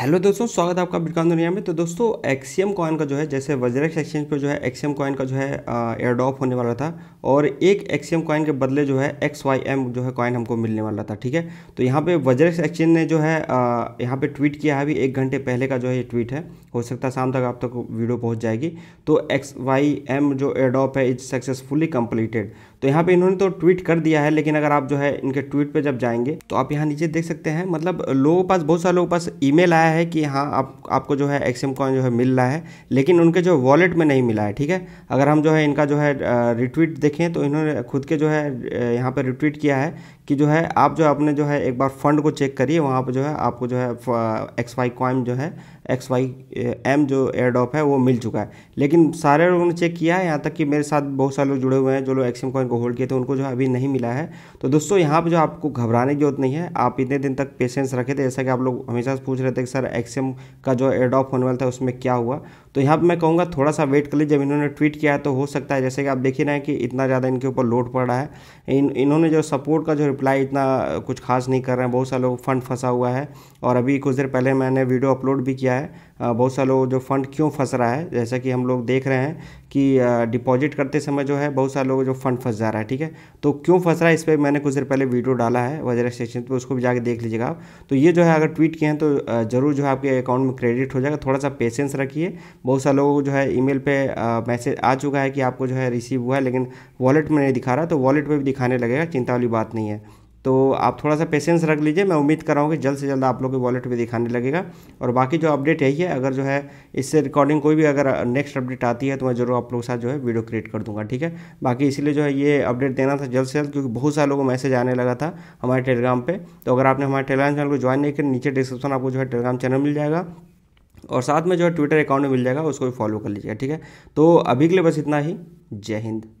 hello दोस्तों स्वागत है आपका बिटकॉइन दुनिया में तो दोस्तों एक्सीएम कॉइन का जो है जैसे वजरेक्स एक्सचेंज पे जो है एक्सीएम कॉइन का जो है एयरडॉप होने वाला था और एक एक्सीएम कॉइन के बदले जो है एक्स वाई एम जो है कॉइन हमको मिलने वाला था ठीक है तो यहाँ पे वजरेक्स एक्सचेंज ने जो है यहाँ पे ट्वीट किया है अभी एक घंटे पहले का जो है ये ट्वीट है हो सकता है शाम तक आप तक तो वीडियो पहुँच जाएगी तो एक्स वाई एम जो एयरडॉप है इज सक्सेसफुली कम्प्लीटेड तो यहाँ पे इन्होंने तो ट्वीट कर दिया है लेकिन अगर आप जो है इनके ट्वीट पर जब जाएंगे तो आप यहाँ नीचे देख सकते हैं मतलब लोगों के पास बहुत सारे लोगों के पास ई आया आया है कि हाँ आप आपको जो है एक्सएम कॉइन जो है मिल रहा है लेकिन उनके जो वॉलेट में नहीं मिला है ठीक है अगर हम जो है इनका जो है रिट्वीट देखें तो इन्होंने खुद के जो है यहाँ पर रिट्वीट किया है कि जो है आप जो अपने जो है एक बार फंड को चेक करिए वहाँ पर जो है आपको जो है एक्स वाई कॉइन जो है एक्स वाई एम जो एयरडॉप है वो मिल चुका है लेकिन सारे लोगों ने चेक किया है यहाँ तक कि मेरे साथ बहुत सारे लोग जुड़े हुए हैं जो लोग एक्सएम कॉइन को होल्ड किए थे उनको जो है अभी नहीं मिला है तो दोस्तों यहाँ पर जो आपको घबराने की जरूरत नहीं है आप इतने दिन तक पेशेंस रखे थे जैसा कि आप लोग हमेशा पूछ रहे थे कि सर एक्सएम का जो एडॉप होने वाला था उसमें क्या हुआ तो यहाँ पर मैं कहूँगा थोड़ा सा वेट कर लीजिए जब इन्होंने ट्वीट किया है तो हो सकता है जैसे कि आप देख ही रहे हैं कि इतना ज़्यादा इनके ऊपर लोड पड़ रहा है इन इन्होंने जो सपोर्ट का जो रिप्लाई इतना कुछ खास नहीं कर रहे हैं बहुत सारे लोग फंड फंसा हुआ है और अभी कुछ देर पहले मैंने वीडियो अपलोड भी किया है बहुत सारे लोग जो फंड क्यों फंस रहा है जैसा कि हम लोग देख रहे हैं कि डिपॉजिट करते समय जो है बहुत सारे लोगों जो फंड फंस जा रहा है ठीक है तो क्यों फंस रहा है इस पर मैंने कुछ देर पहले वीडियो डाला है वजरा सेक्शन पर उसको भी जाकर देख लीजिएगा आप तो ये जो है अगर ट्वीट किए हैं तो ज़रूर जो है आपके अकाउंट में क्रेडिट हो जाएगा थोड़ा सा पेशेंस रखिए बहुत सारे लोगों को जो है मेल पर मैसेज आ चुका है कि आपको जो है रिसीव हुआ है लेकिन वॉलेट में नहीं दिखा रहा तो वॉलेट पर भी दिखाने लगेगा चिंता वाली बात नहीं है तो आप थोड़ा सा पेशेंस रख लीजिए मैं उम्मीद कर रहा हूँ कि जल्द से जल्द आप लोग के वॉलेट भी दिखाने लगेगा और बाकी जो अपडेट यही है अगर जो है इससे रिकॉर्डिंग कोई भी अगर नेक्स्ट अपडेट आती है तो मैं जरूर आप लोगों के साथ जो है वीडियो क्रिएट कर दूंगा ठीक है बाकी इसीलिए जो है ये अपडेट देना था जल्द से जल्द क्योंकि बहुत सारे लोगों को मैसेज आने लगा था हमारे टेलीग्राम पर तो अगर आपने हमारे टेलीग्राम चैनल को ज्वाइन नहीं किया नीचे डिस्क्रिप्शन आपको जो है टेलीग्राम चैनल मिल जाएगा और साथ में जो है ट्विटर अकाउंट मिल जाएगा उसको भी फॉलो कर लीजिएगा ठीक है तो अभी के लिए बस इतना ही जय हिंद